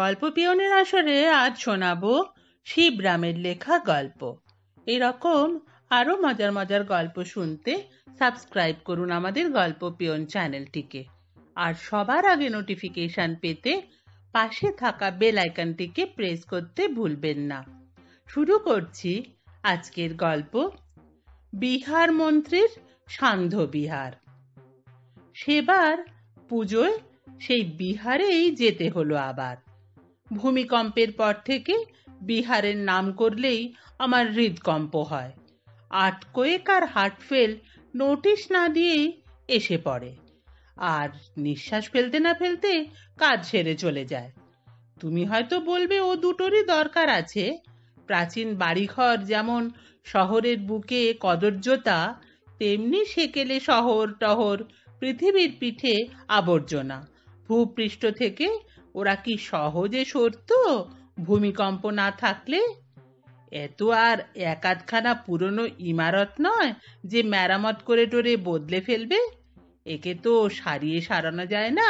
গল্প পিয়নের আসরে আজ শোনাবো শিবরামের লেখা গল্প এরকম আরও মজার মজার গল্প শুনতে সাবস্ক্রাইব করুন আমাদের গল্প পিয়ন চ্যানেলটিকে আর সবার আগে নোটিফিকেশন পেতে পাশে থাকা বেল আইকনটিকে প্রেস করতে ভুলবেন না শুরু করছি আজকের গল্প বিহার মন্ত্রীর সান্ধ্য বিহার সেবার পুজোয় সেই বিহারেই যেতে হলো আবার ভূমিকম্পের পর থেকে বিহারের নাম করলেই আমার হৃদকম্প হয় আট কয়েক আর হার্টফেল নোটিশ না দিয়েই এসে পড়ে আর নিঃশ্বাস ফেলতে না ফেলতে কাজ সেরে চলে যায় তুমি হয়তো বলবে ও দুটোরই দরকার আছে প্রাচীন বাড়িঘর যেমন শহরের বুকে কদর্যতা তেমনি সেকেলে শহর টহর পৃথিবীর পিঠে আবর্জনা ভূপৃষ্ঠ থেকে ওরা কি সহজে সরত ভূমিকম্প না থাকলে এত আর এক আধখানা পুরনো ইমারত নয় যে মেরামত করে টোরে বদলে ফেলবে একে তো সারিয়ে সারানো যায় না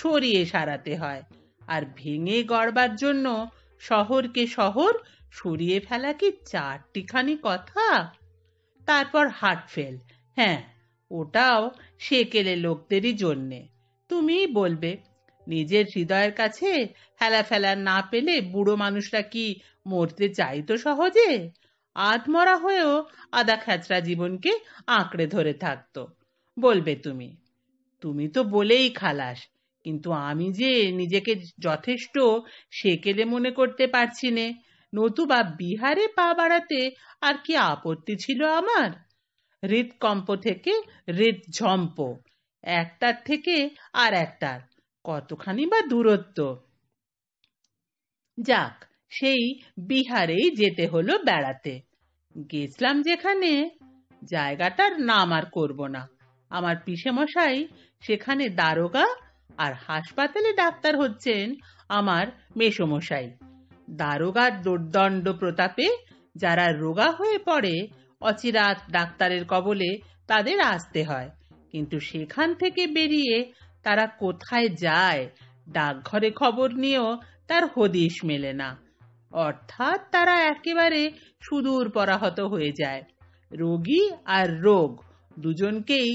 সরিয়ে সারাতে হয় আর ভেঙে গড়বার জন্য শহরকে শহর সরিয়ে ফেলা কি চারটিখানি কথা তারপর হার্টফেল হ্যাঁ ওটাও সেকেলে লোকদেরই জন্যে তুমিই বলবে নিজের হৃদয়ের কাছে হেলা ফেলা না পেলে বুড়ো মানুষরা কি মরতে চাইতো সহজে আটমরা হয়েও আদা খ্যাচরা জীবনকে আঁকড়ে ধরে থাকতো বলবে তুমি তুমি তো বলেই খালাস কিন্তু আমি যে নিজেকে যথেষ্ট সেকেলে মনে করতে পারছি নে নতুবা বিহারে পা বাড়াতে আর কি আপত্তি ছিল আমার হৃদকম্প থেকে হৃদঝম্প একটার থেকে আর একটার কতখানি বা দূরত্ব যাক সেই বিহারেই যেতে হলো বেড়াতে গেছিলাম যেখানে জায়গাটার নাম আর করব না আমার পিসে মশাই সেখানে দারোগা আর হাসপাতালে ডাক্তার হচ্ছেন আমার মেসমশাই দারোগার দুর্দণ্ড প্রতাপে যারা রোগা হয়ে পড়ে অচিরাত ডাক্তারের কবলে তাদের আসতে হয় কিন্তু সেখান থেকে বেরিয়ে তারা কোথায় যায় ডাকঘরে খবর নিয়েও তার হদিশ মেলে না অর্থাৎ তারা একেবারে সুদূর পরাহত হয়ে যায় রোগী আর রোগ দুজনকেই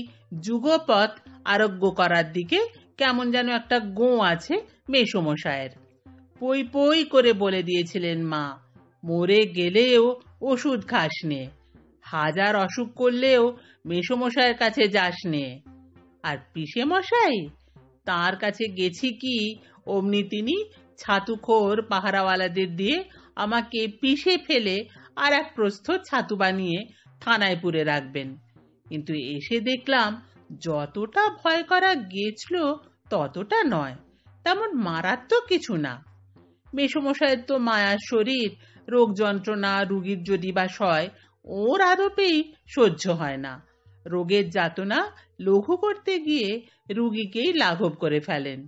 যুগপথ আরোগ্য করার দিকে কেমন যেন একটা গো আছে মেসমশায়ের পই পই করে বলে দিয়েছিলেন মা মরে গেলেও ওষুধ খাস নে হাজার অসুখ করলেও মেসমশায়ের কাছে যাস নে আর পিসে মশাই তার কাছে গেছি কি অমনি তিনি ছাতুখোর পাহারাওয়ালাদের দিয়ে আমাকে পিষে ফেলে আর এক প্রস্থ ছাতু বানিয়ে থানায় পুরে রাখবেন কিন্তু এসে দেখলাম যতটা ভয় করা গেছিল ততটা নয় তেমন মারাত্মক কিছু না মেসমশায়ের তো মায়ার শরীর রোগ যন্ত্রণা রুগীর যদি বা সয় ওর আদপেই সহ্য হয় না রোগের যাতনা লঘু করতে গিয়ে রুগীকেই লাঘব করে ফেলেন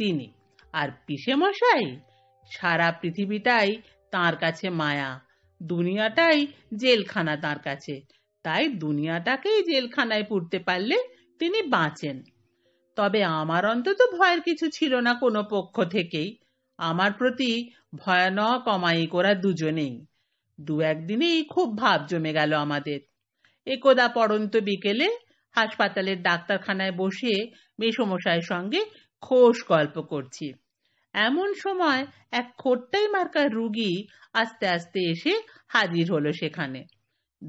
তিনি আর পিসে মশাই সারা পৃথিবীটাই তার কাছে মায়া দুনিয়াটাই জেলখানা তার কাছে তাই দুনিয়াটাকেই জেলখানায় পুড়তে পারলে তিনি বাঁচেন তবে আমার অন্তত ভয়ের কিছু ছিল না কোনো পক্ষ থেকেই আমার প্রতি ভয়ানক অমায়িক ওরা দুজনেই দু একদিনেই খুব ভাব জমে গেল আমাদের একদা পরন্ত বিকেলে হাসপাতালের ডাক্তারখানায় বসে মেসমশায়ের সঙ্গে খোশ গল্প করছি এমন সময় এক খোট্টাই মার্কার রুগী আস্তে আস্তে এসে হাজির হলো সেখানে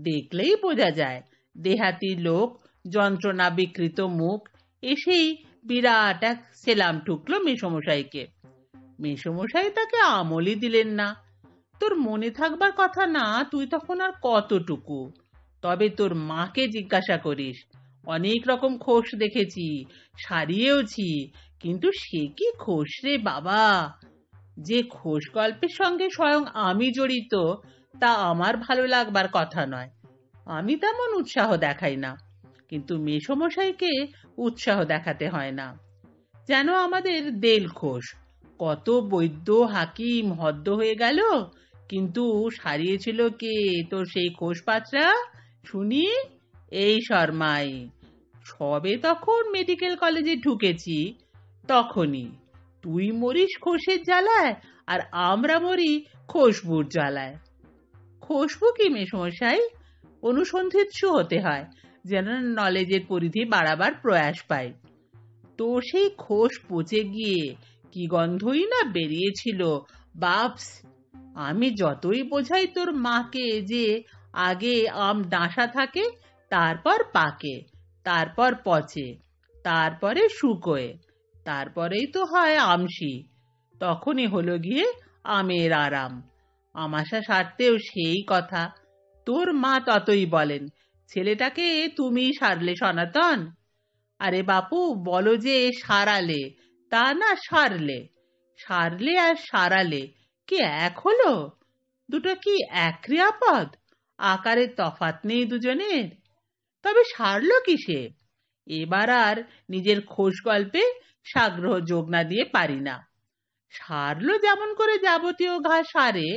দেখলেই বোঝা যায় দেহাতি লোক যন্ত্রণা বিকৃত মুখ এসেই বিরাট এক সেলাম ঠুকলো মেসমশাইকে মেসমশাই তাকে আমলই দিলেন না তোর মনে থাকবার কথা না তুই তখন আর কতটুকু তবে তোর মাকে জিজ্ঞাসা করিস অনেক রকম খোস দেখেছি সারিয়েওছি কিন্তু সে কি খোস রে বাবা যে খোস গল্পের সঙ্গে স্বয়ং আমি জড়িত তা আমার ভালো লাগবার কথা নয় আমি তেমন উৎসাহ দেখাই না কিন্তু মেসমশাইকে উৎসাহ দেখাতে হয় না যেন আমাদের দেল খোস কত বৈদ্য হাকিম হদ্দ হয়ে গেল কিন্তু সারিয়েছিল কে তোর সেই খোস পাত্রা শুনি এই শর্মাই সবে তখন মেডিকেল কলেজে ঢুকেছি তখনই তুই মরিস খোসের জ্বালায় আর আমরা মরি খোসবুর জ্বালায় খোসবু কি মেসমশাই অনুসন্ধিৎসু হতে হয় যেন নলেজের পরিধি বাড়াবার প্রয়াস পাই তো সেই খোস পচে গিয়ে কি গন্ধই না বেরিয়েছিল বাপস আমি যতই বোঝাই তোর মাকে যে আগে আম ডাঁসা থাকে তারপর পাকে তারপর পচে তারপরে শুকোয় তারপরেই তো হয় আমসি তখনই হলো গিয়ে আমের আরাম আমাশা সারতেও সেই কথা তোর মা ততই বলেন ছেলেটাকে তুমি সারলে সনাতন আরে বাপু বলো যে সারালে তা না সারলে সারলে আর সারালে কি এক হলো দুটো কি এক ক্রিয়াপদ আকারে তফাত নেই দুজনের তবে সারল কিসে এবার আর নিজের খোশ গল্পে সাগ্রহ যোগ না দিয়ে পারি না সারল যেমন করে যাবতীয় ঘা সারে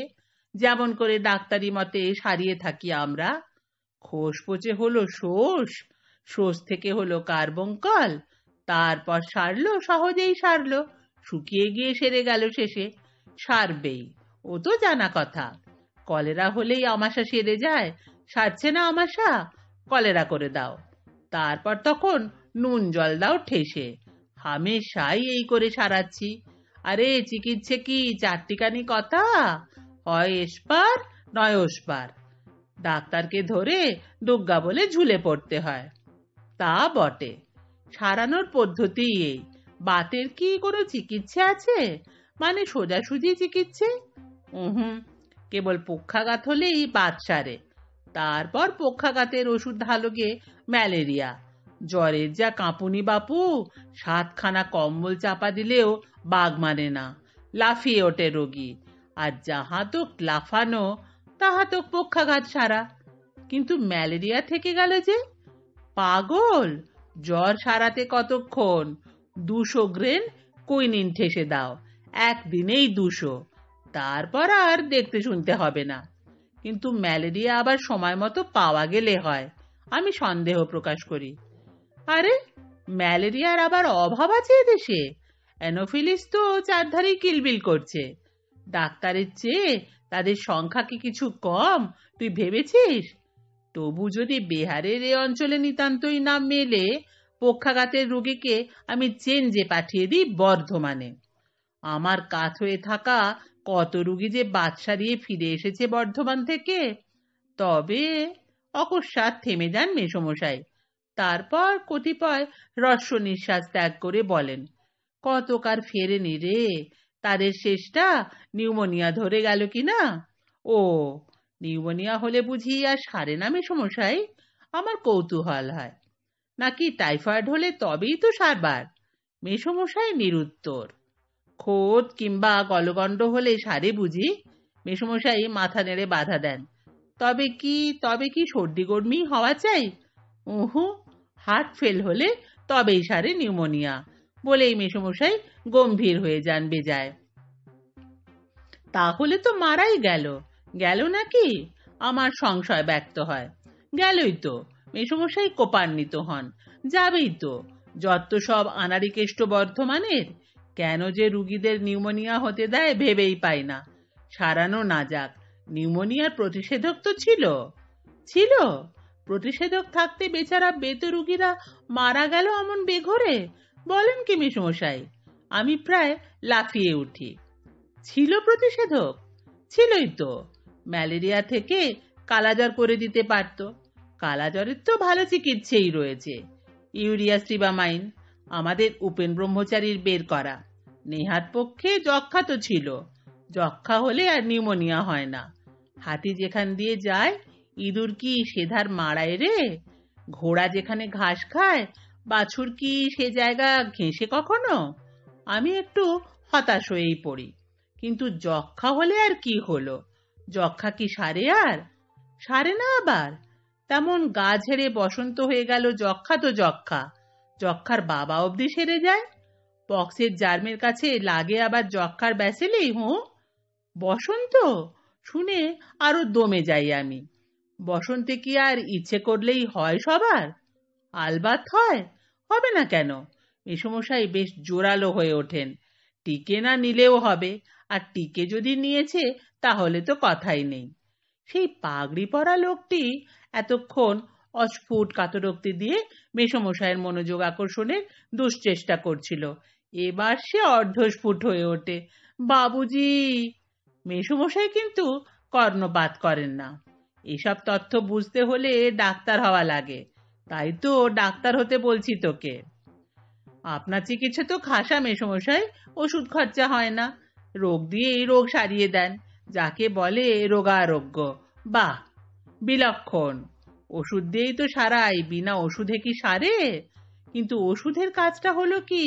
যেমন করে ডাক্তারি মতে সারিয়ে থাকি আমরা খোস পচে হলো শোষ শোষ থেকে হলো কার্বঙ্কল তারপর সারলো সহজেই সারলো শুকিয়ে গিয়ে সেরে গেল শেষে সারবেই ও তো জানা কথা কলেরা হলেই আমাশা সেরে যায় সারছে না আমাশা কলেরা করে দাও তারপর তখন নুন জল দাও ঠেসে হামেশাই এই করে সারাচ্ছি আরে চিকিৎসে কি চারটিকানি কথা হয় এসপার নয় ওসপার ডাক্তারকে ধরে দুগ্গা বলে ঝুলে পড়তে হয় তা বটে সারানোর পদ্ধতি এই বাতের কি কোনো চিকিৎসা আছে মানে সোজাসুজি চিকিৎসে হুম কেবল পক্ষাঘাত হলেই বাদ সারে তারপর পক্ষাঘাতের ওষুধ গে ম্যালেরিয়া জ্বরের যা কাঁপুনি বাপু সাতখানা কম্বল চাপা দিলেও বাঘ মানে না লাফিয়ে ওঠে রোগী আর যাহা তো লাফানো তাহা তো পক্ষাঘাত সারা কিন্তু ম্যালেরিয়া থেকে গেল যে পাগল জ্বর সারাতে কতক্ষণ দুশো গ্রেন কুইনিন ঠেসে দাও একদিনেই দুশো তারপর আর দেখতে শুনতে হবে না কিন্তু ম্যালেরিয়া আবার সময় মতো পাওয়া গেলে হয় আমি সন্দেহ প্রকাশ করি আরে ম্যালেরিয়ার আবার অভাব আছে এদেশে অ্যানোফিলিস তো চারধারেই কিলবিল করছে ডাক্তারের চেয়ে তাদের সংখ্যা কি কিছু কম তুই ভেবেছিস তবু যদি বিহারের এ অঞ্চলে নিতান্তই না মেলে পক্ষাঘাতের রোগীকে আমি চেঞ্জে পাঠিয়ে দিই বর্ধমানে আমার কাজ হয়ে থাকা কত রুগী যে বাদশা দিয়ে ফিরে এসেছে বর্ধমান থেকে তবে অকস্মাৎ থেমে যান মেসমশাই তারপর কতিপয় রস্য নিঃশ্বাস ত্যাগ করে বলেন কতকার ফেরেনি রে তাদের শেষটা নিউমোনিয়া ধরে গেল কি না ও নিউমোনিয়া হলে বুঝি আর সারে না মেসমশাই আমার কৌতূহল হয় নাকি টাইফয়েড হলে তবেই তো সারবার মেসমশাই নিরুত্তর খোদ কিংবা গলগণ্ড হলে সারে বুঝি মেসমশাই মাথা নেড়ে বাধা দেন তবে কি তবে কি সর্দি গর্মি হওয়া চাই উহু হার্ট ফেল হলে তবেই সারে নিউমোনিয়া বলেই মেসমশাই গম্ভীর হয়ে যান বেজায় তাহলে তো মারাই গেল গেল নাকি আমার সংশয় ব্যক্ত হয় গেলই তো মেসমশাই কোপান্বিত হন যাবেই তো যত সব আনারিকেষ্ট বর্ধমানের কেন যে রুগীদের নিউমোনিয়া হতে দেয় ভেবেই পাই না সারানো না যাক নিউমোনিয়ার প্রতিষেধক তো ছিল ছিল প্রতিষেধক থাকতে বেচারা বেত রুগীরা মারা গেল এমন বেঘরে বলেন কি মিশমশাই আমি প্রায় লাফিয়ে উঠি ছিল প্রতিষেধক ছিলই তো ম্যালেরিয়া থেকে কালাজ্বর করে দিতে পারত কালাজ্বরের তো ভালো চিকিৎসেই রয়েছে ইউরিয়া সিবামাইন আমাদের উপেন ব্রহ্মচারীর বের করা নেহাত পক্ষে যক্ষা তো ছিল যক্ষা হলে আর নিউমোনিয়া হয় না হাতি যেখান দিয়ে যায় ইঁদুর কি সেধার মারায় রে ঘোড়া যেখানে ঘাস খায় বাছুর কি সে জায়গা ঘেঁষে কখনো আমি একটু হতাশ হয়েই পড়ি কিন্তু যক্ষা হলে আর কি হলো যক্ষা কি সারে আর সারে না আবার তেমন গা ঝেড়ে বসন্ত হয়ে গেল যক্ষা তো যক্ষা যক্ষার বাবা অবধি সেরে যায় পক্সের জার্মের কাছে লাগে আবার যক্ষার ব্যাসেলেই হো বসন্ত শুনে আরও দমে যাই আমি বসন্তে কি আর ইচ্ছে করলেই হয় সবার আলবাত হয় হবে না কেন মেসমশাই বেশ জোরালো হয়ে ওঠেন টিকে না নিলেও হবে আর টিকে যদি নিয়েছে তাহলে তো কথাই নেই সেই পাগড়ি পরা লোকটি এতক্ষণ অস্ফুট কাতরোক্তি দিয়ে মেসমশায়ের মনোযোগ আকর্ষণের দুশ্চেষ্টা করছিল এবার সে অর্ধস্ফুট হয়ে ওঠে বাবুজি মেসমশাই কিন্তু কর্ণপাত করেন না এসব তথ্য বুঝতে হলে ডাক্তার হওয়া লাগে তাই তো ডাক্তার হতে বলছি তোকে আপনার চিকিৎসা তো খাসা মেসমশাই ওষুধ খরচা হয় না রোগ দিয়ে এই রোগ সারিয়ে দেন যাকে বলে রোগারোগ্য বাহ বিলক্ষণ ওষুধ দিয়েই তো সারাই বিনা ওষুধে কি সারে কিন্তু ওষুধের কাজটা হলো কি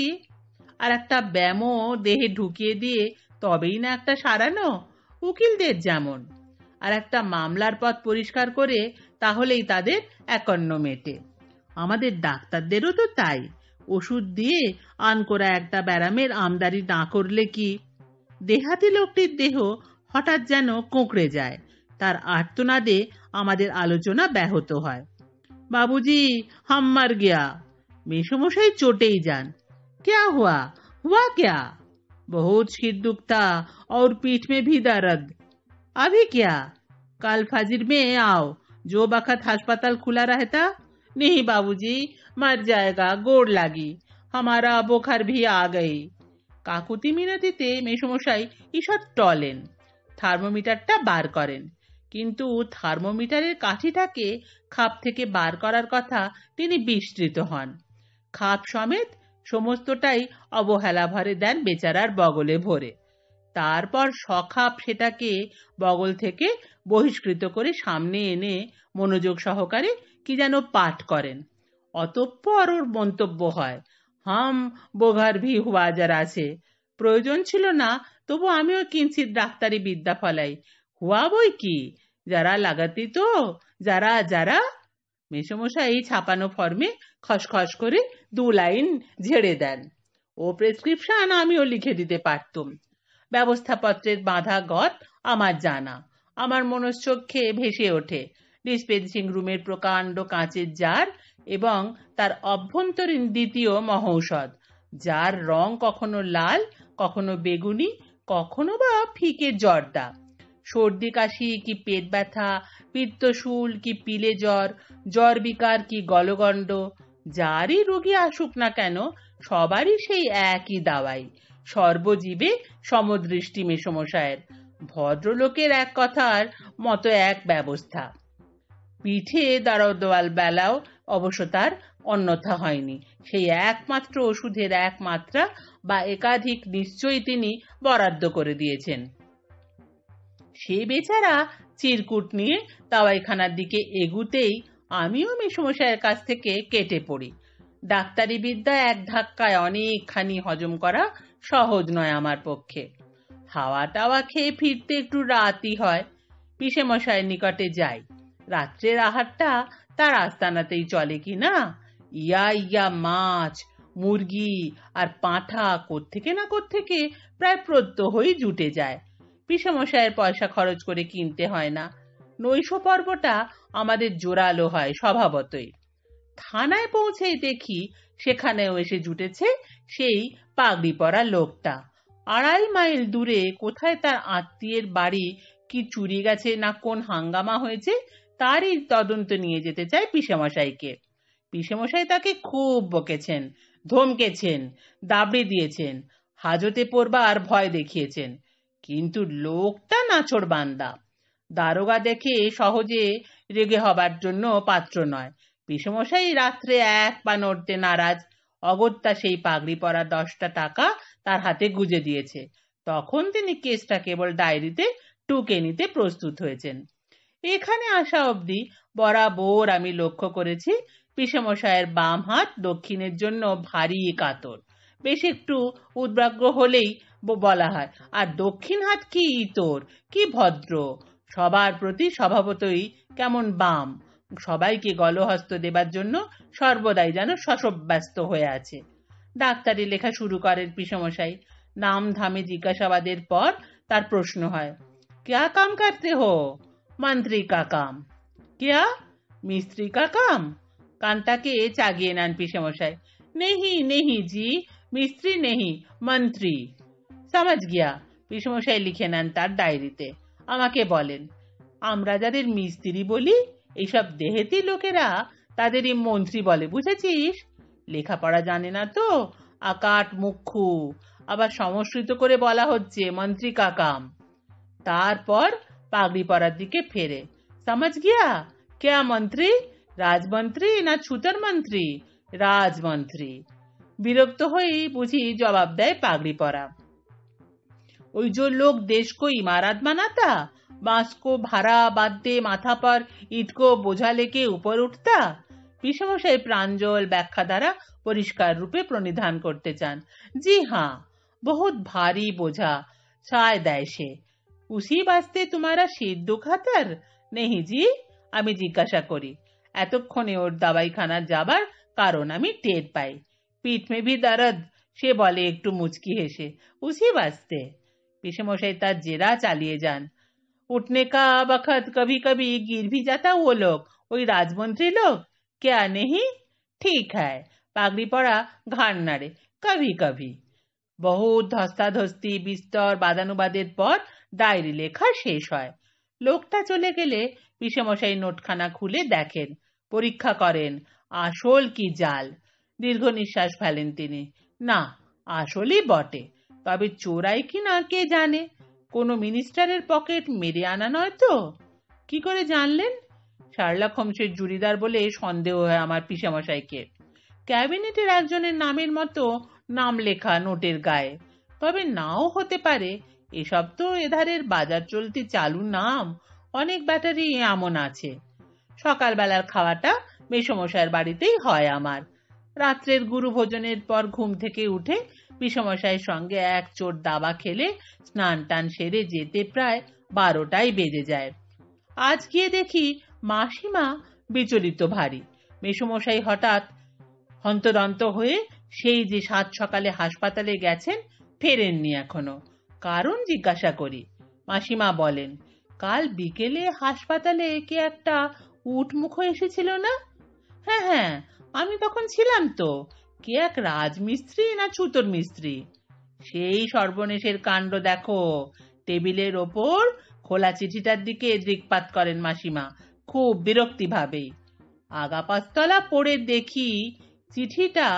আর একটা ব্যায়ামও দেহে ঢুকিয়ে দিয়ে তবেই না একটা সারানো উকিলদের যেমন আর একটা মামলার পথ পরিষ্কার করে তাহলেই তাদের একান্ন মেটে আমাদের ডাক্তারদেরও তো তাই ওষুধ দিয়ে আন করা একটা ব্যারামের আমদানি না করলে কি দেহাতি লোকটির দেহ হঠাৎ যেন কোঁকড়ে যায় তার আর্তনাদে আমাদের আলোচনা ব্যাহত হয় বাবুজি হাম্মার গিয়া মেসমশাই চটেই যান ক্যা হুয়া হুয়া ক্যা বহুত শীত দুঃখতা ওর পিঠ মে ভি ভিদারদ আভি ক্যা কাল ফাজির মে আও জো বাখাত হাসপাতাল খুলা রাহেতা নেহি বাবুজি মার জায়গা গোড় লাগি হামারা বোখার ভি আ গই কাকুতি মিনতিতে মেসমশাই ঈষৎ টলেন থার্মোমিটারটা বার করেন কিন্তু থার্মোমিটারের কাঠিটাকে খাপ থেকে বার করার কথা তিনি বিস্তৃত হন খাপ সমেত সমস্তটাই অবহেলা ভরে দেন বেচারার বগলে ভরে তারপর সখাপ সেটাকে বগল থেকে বহিষ্কৃত করে সামনে এনে মনোযোগ সহকারে কি যেন পাঠ করেন অতঃপর ওর মন্তব্য হয় হাম বোঘার ভি হুয়াজার আছে প্রয়োজন ছিল না তবু আমিও কিঞ্চিত ডাক্তারি বিদ্যা ফলাই হুয়া বই কি যারা লাগাতি তো যারা যারা মেসমশাই এই ছাপানো ফর্মে খসখস করে দু লাইন ঝেড়ে দেন ও প্রেসক্রিপশন আমিও লিখে দিতে পারতুম ব্যবস্থাপত্রের বাঁধা গত আমার জানা আমার মনস্চক্ষে ভেসে ওঠে ডিসপেন্সিং রুমের প্রকাণ্ড কাঁচের জার এবং তার অভ্যন্তরীণ দ্বিতীয় মহৌষধ যার রং কখনো লাল কখনো বেগুনি কখনো বা ফিকে জর্দা সর্দি কাশি কি পেট ব্যথা পিত্তশূল কি পিলে জ্বর জ্বর বিকার কি গলগণ্ড যারই রোগী আসুক না কেন সবারই সেই একই দাওয়াই সর্বজীবে সমদৃষ্টি মেসমশায়ের ভদ্রলোকের এক কথার মতো এক ব্যবস্থা পিঠে দাঁড়াওয়াল বেলাও অবশ্য তার অন্যথা হয়নি সেই একমাত্র ওষুধের একমাত্রা বা একাধিক নিশ্চয়ই তিনি বরাদ্দ করে দিয়েছেন সে বেচারা চিরকুট নিয়ে তাওয়াইখানার দিকে এগুতেই আমিও মেসমশাইয়ের কাছ থেকে কেটে পড়ি ডাক্তারি বিদ্যা এক ধাক্কায় অনেকখানি হজম করা সহজ নয় আমার পক্ষে হাওয়া টাওয়া খেয়ে ফিরতে একটু রাতই হয় পিসেমশাইয়ের নিকটে যাই রাত্রের আহারটা তার আস্তানাতেই চলে কি না ইয়া ইয়া মাছ মুরগি আর পাঁঠা কোত্থেকে না কোত্থেকে প্রায় প্রত্যহই জুটে যায় পিসামশায়ের পয়সা খরচ করে কিনতে হয় না নৈশ পর্বটা আমাদের জোরালো হয় স্বভাবতই থানায় পৌঁছেই দেখি সেখানেও এসে জুটেছে সেই পাগড়ি পরা লোকটা আড়াই মাইল দূরে কোথায় তার আত্মীয়ের বাড়ি কি চুরি গেছে না কোন হাঙ্গামা হয়েছে তারই তদন্ত নিয়ে যেতে চায় পিসেমশাইকে পিসেমশাই তাকে খুব বকেছেন ধমকেছেন দাবড়ে দিয়েছেন হাজতে পড়বার ভয় দেখিয়েছেন কিন্তু লোকটা নাচর বান্দা দারোগা দেখে সহজে রেগে হবার জন্য পাত্র নয় পিসমশাই রাত্রে এক পা নড়তে নারাজ অগত্যা সেই পাগড়ি পরা দশটা টাকা তার হাতে গুজে দিয়েছে তখন তিনি কেসটা কেবল ডায়েরিতে টুকে নিতে প্রস্তুত হয়েছেন এখানে আসা অবধি বরাবর আমি লক্ষ্য করেছি পিসমশায়ের বাম হাত দক্ষিণের জন্য ভারী কাতর বেশ একটু উদ্ভাগ্য হলেই বলা হয় আর দক্ষিণ হাত কি ইতর কি ভদ্র সবার প্রতি স্বভাবতই কেমন বাম সবাইকে গলহস্ত দেবার জন্য সর্বদাই যেন শশব্যস্ত হয়ে আছে ডাক্তারি লেখা শুরু করেন পিসমশাই নাম ধামে জিজ্ঞাসাবাদের পর তার প্রশ্ন হয় क्या কাম करते হো मंत्री का काम মিস্ত্রি मिस्त्री का काम কানটাকে চাগিয়ে নেন পিসেমশাই নেহি নেহি জি মিস্ত্রি নেহি মন্ত্রী সমাজ গিয়া পিসমশাই লিখে নেন তার ডায়েরিতে আমাকে বলেন আমরা যাদের মিস্ত্রি বলি এইসব দেহেতি লোকেরা তাদেরই মন্ত্রী বলে বুঝেছিস লেখাপড়া জানে না তো আকাট মুখ্যু আবার সংস্কৃত করে বলা হচ্ছে মন্ত্রী কাকাম তারপর পাগড়ি পরার দিকে ফেরে সমাজ গিয়া কে মন্ত্রী রাজমন্ত্রী না ছুতর মন্ত্রী রাজমন্ত্রী বিরক্ত হয়েই বুঝি জবাব দেয় পাগড়ি পরা ওই যে লোক দেশকো को इमारत বানাতা बांस को भारा बांधते মাথা পর ईट को बोझा উপর উঠতা পিসমশাই প্রাঞ্জল ব্যাখ্যা দ্বারা পরিষ্কার রূপে প্রণিধান করতে চান জি হ্যাঁ বহুত ভারী বোঝা ছায় দেয় সে উসি বাঁচতে তোমারা শীত দুখাতার নেহি জি আমি জিজ্ঞাসা করি এতক্ষণে ওর দাবাইখানা যাবার কারণ আমি টের পাই পিঠ মেভি দারদ সে বলে একটু মুচকি হেসে উসি বাঁচতে পিসেমশাই তার জেরা চালিয়ে যান উঠনে का बखत কবি कभी गिर भी जाता वो ওই রাজমন্ত্রী লোক কে নেহি ঠিক है পাগড়ি পরা ঘাড় নাড়ে কবি কবি বহু ধস্তাধস্তি বিস্তর বাদানুবাদের পর ডায়েরি লেখা শেষ হয় লোকটা চলে গেলে পিসেমশাই নোটখানা খুলে দেখেন পরীক্ষা করেন আসল কি জাল দীর্ঘ নিঃশ্বাস ফেলেন তিনি না আসলই বটে তবে চোরাই কি না কে জানে কোনো মিনিস্টারের পকেট মেরে আনা নয় তো কি করে জানলেন শার্লা হোমসের জুড়িদার বলে সন্দেহ হয় আমার পিসামশাইকে ক্যাবিনেটের একজনের নামের মতো নাম লেখা নোটের গায়ে তবে নাও হতে পারে এসব তো এধারের বাজার চলতি চালু নাম অনেক ব্যাটারি এমন আছে সকালবেলার খাওয়াটা মেসমশাইয়ের বাড়িতেই হয় আমার রাত্রের গুরুভোজনের পর ঘুম থেকে উঠে বিষমশাইয়ের সঙ্গে এক চোট দাবা খেলে স্নান টান সেরে যেতে প্রায় বারোটাই বেজে যায় আজ গিয়ে দেখি মাসিমা বিচলিত ভারী মেসমশাই হঠাৎ হন্তদন্ত হয়ে সেই যে সাত সকালে হাসপাতালে গেছেন ফেরেননি এখনো কারণ জিজ্ঞাসা করি মাসিমা বলেন কাল বিকেলে হাসপাতালে কে একটা উটমুখো এসেছিল না হ্যাঁ হ্যাঁ আমি তখন ছিলাম তো কে এক রাজমিস্ত্রি না ছুতোর মিস্ত্রি সেই সর্বনেশের কাণ্ড দেখো টেবিলের ওপর খোলা চিঠিটার দিকে দৃকপাত করেন মাসিমা খুব বিরক্তিভাবে আগাপাস্তলা পড়ে দেখি চিঠিটা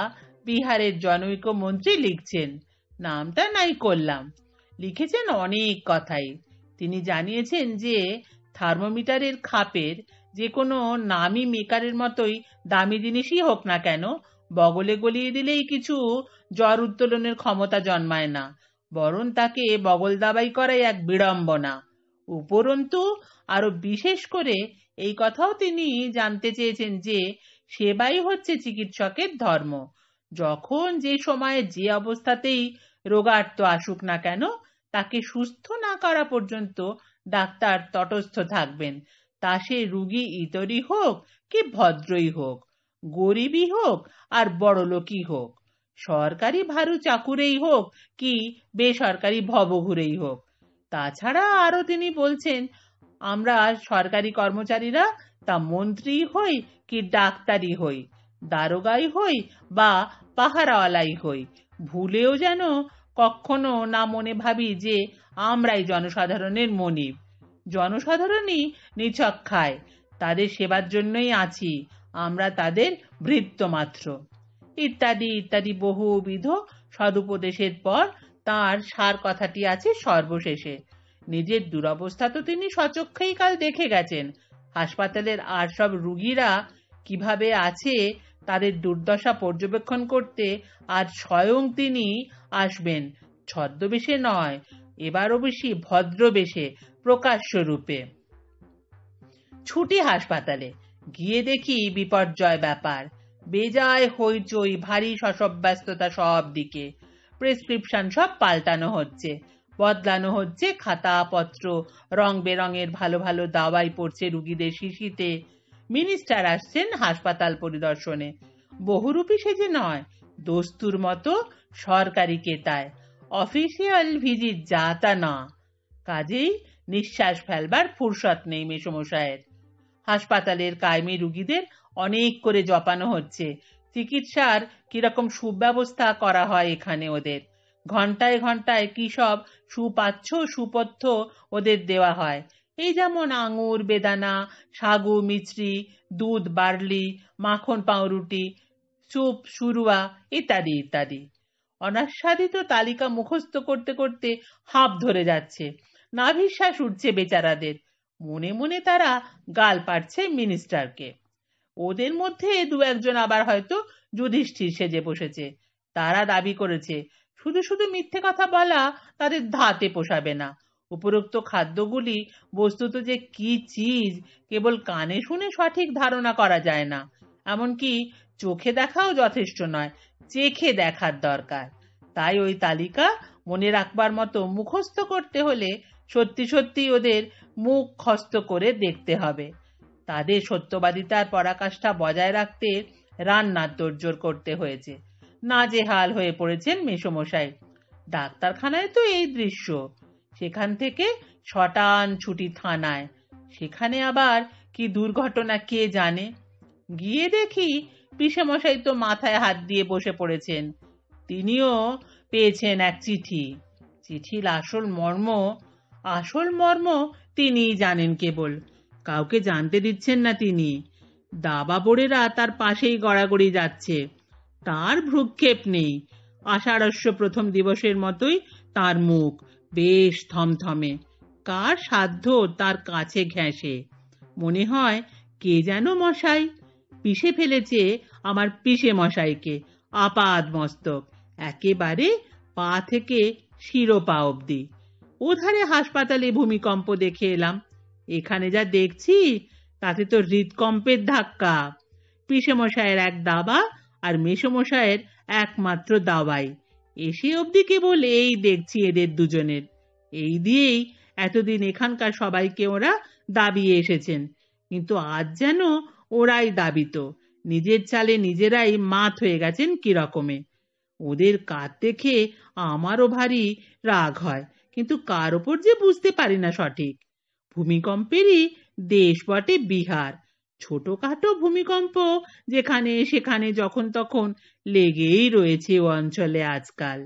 বিহারের জনৈক মন্ত্রী লিখছেন নামটা নাই করলাম লিখেছেন অনেক কথাই তিনি জানিয়েছেন যে থার্মোমিটারের খাপের যে কোনো নামি মেকারের মতোই দামি জিনিসই হোক না কেন বগলে গলিয়ে দিলেই কিছু জ্বর উত্তোলনের ক্ষমতা জন্মায় না বরং তাকে বগল দাবাই করাই এক বিড়ম্বনা উপরন্তু আরো বিশেষ করে এই কথাও তিনি জানতে চেয়েছেন যে সেবাই হচ্ছে চিকিৎসকের ধর্ম যখন যে সময়ে যে অবস্থাতেই রোগার্ত আসুক না কেন তাকে সুস্থ না করা পর্যন্ত ডাক্তার তটস্থ থাকবেন তা সে রুগী ইতরই হোক কি ভদ্রই হোক গরিবই হোক আর বড়লোকই হোক সরকারি ভারু চাকুরেই হোক কি বেসরকারি ভবঘুরেই হোক তাছাড়া আরো তিনি বলছেন আমরা সরকারি কর্মচারীরা তা মন্ত্রী হই কি ডাক্তারি হই দারোগাই হই বা পাহারাওয়ালাই হই ভুলেও যেন কখনো না মনে ভাবি যে আমরাই জনসাধারণের মনিব জনসাধারণই নিছক খায় তাদের সেবার জন্যই আছি আমরা তাদের বৃত্ত মাত্র ইত্যাদি ইত্যাদি বহুবিধ সদুপদেশের পর তার সার কথাটি আছে সর্বশেষে নিজের দুরবস্থা তো তিনি সচক্ষেই কাল দেখে গেছেন হাসপাতালের আর সব রুগীরা কিভাবে আছে তাদের দুর্দশা পর্যবেক্ষণ করতে আজ স্বয়ং তিনি আসবেন ছদ্মবেশে নয় এবার অবশ্যই ভদ্রবেশে প্রকাশ্যরূপে ছুটি হাসপাতালে গিয়ে দেখি বিপর্যয় ব্যাপার বেজায় হইচই ভারী ব্যস্ততা সব দিকে প্রেসক্রিপশন সব পাল্টানো হচ্ছে বদলানো হচ্ছে খাতাপত্র রং বেরঙের ভালো ভালো দাওয়াই পড়ছে রুগীদের শিশিতে মিনিস্টার আসছেন হাসপাতাল পরিদর্শনে বহুরূপী সে যে নয় দস্তুর মতো সরকারি কেতায় অফিসিয়াল ভিজিট যা তা না কাজেই নিঃশ্বাস ফেলবার ফুরসত নেই মেসমশায়ের হাসপাতালের কায়েমি রুগীদের অনেক করে জপানো হচ্ছে চিকিৎসার কিরকম সুব্যবস্থা করা হয় এখানে ওদের ঘন্টায় ঘন্টায় কি সব সুপাচ্ছ সুপথ্য ওদের দেওয়া হয় এই যেমন আঙুর বেদানা সাগু মিচরি দুধ বার্লি মাখন পাউরুটি সুপ সুরুয়া ইত্যাদি ইত্যাদি অনাস্বাদিত তালিকা মুখস্থ করতে করতে হাঁপ ধরে যাচ্ছে নাভিশ্বাস উঠছে বেচারাদের মনে মনে তারা গাল পাড়ছে মিনিস্টারকে ওদের মধ্যে দু একজন আবার হয়তো যুধিষ্ঠির সেজে বসেছে তারা দাবি করেছে শুধু শুধু মিথ্যে কথা বলা তাদের ধাতে পোষাবে না উপরোক্ত খাদ্যগুলি বস্তুত যে কি চিজ কেবল কানে শুনে সঠিক ধারণা করা যায় না এমনকি চোখে দেখাও যথেষ্ট নয় চেখে দেখার দরকার তাই ওই তালিকা মনে রাখবার মতো মুখস্থ করতে হলে সত্যি সত্যি ওদের মুখ খস্ত করে দেখতে হবে তাদের সত্যবাদিতার পরাকাষ্ঠা বজায় রাখতে রান্নার তোরজোর করতে হয়েছে নাজেহাল হয়ে পড়েছেন মেসমশাই ডাক্তারখানায় তো এই দৃশ্য সেখান থেকে ছটান ছুটি থানায় সেখানে আবার কি দুর্ঘটনা কে জানে গিয়ে দেখি পিসেমশাই তো মাথায় হাত দিয়ে বসে পড়েছেন তিনিও পেয়েছেন এক চিঠি চিঠির আসল মর্ম আসল মর্ম তিনি জানেন কেবল কাউকে জানতে দিচ্ছেন না তিনি দাবা বোড়েরা তার পাশেই গড়াগড়ি যাচ্ছে তার ভ্রুক্ষেপ নেই আষাঢ়স্য প্রথম দিবসের মতোই তার মুখ বেশ থমথমে কার সাধ্য তার কাছে ঘেঁষে মনে হয় কে যেন মশাই পিষে ফেলেছে আমার পিষে মশাইকে আপাদ মস্তক একেবারে পা থেকে শিরোপা অবধি ওধারে হাসপাতালে ভূমিকম্প দেখে এলাম এখানে যা দেখছি তাতে তো হৃদকম্পের ধাক্কা মশায়ের এক দাবা আর মেসমশায়ের একমাত্র দাবাই এসে অবধি কেবল এই দেখছি এদের দুজনের এই দিয়েই এতদিন এখানকার সবাইকে ওরা দাবিয়ে এসেছেন কিন্তু আজ যেন ওরাই দাবিত নিজের চালে নিজেরাই মাত হয়ে গেছেন কিরকমে ওদের কাত দেখে আমারও ভারী রাগ হয় কিন্তু কার ওপর যে বুঝতে পারি না সঠিক ভূমিকম্পেরই দেশ বটে বিহার ছোটখাটো ভূমিকম্প যেখানে সেখানে যখন তখন লেগেই রয়েছে অঞ্চলে আজকাল